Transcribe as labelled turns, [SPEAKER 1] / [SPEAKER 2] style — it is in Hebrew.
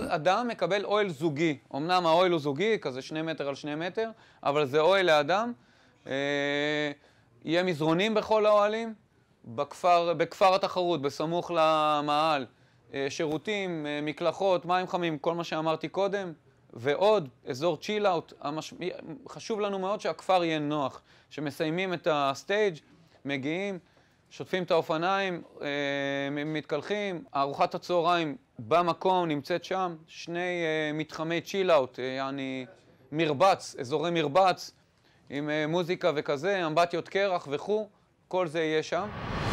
[SPEAKER 1] כל אדם מקבל אוהל זוגי. אמנם האוהל הוא זוגי, כזה שני מטר על שני מטר, אבל זה אוהל לאדם. אה, יהיה מזרונים בכל האוהלים, בכפר, בכפר התחרות, בסמוך למאהל. אה, שירותים, אה, מקלחות, מים חמים, כל מה שאמרתי קודם, ועוד, אזור צ'יל-אאוט. המש... חשוב לנו מאוד שהכפר יהיה נוח. שמסיימים את הסטייג', מגיעים, שוטפים את האופניים, מתקלחים, ארוחת הצהריים במקום נמצאת שם שני אה, מתחמי ציל uh, אה, יעני מרבץ, אזורי מרבץ, עם אה, מוזיקה וכזה, אמבטיות קרח וכו', כל זה יהיה שם.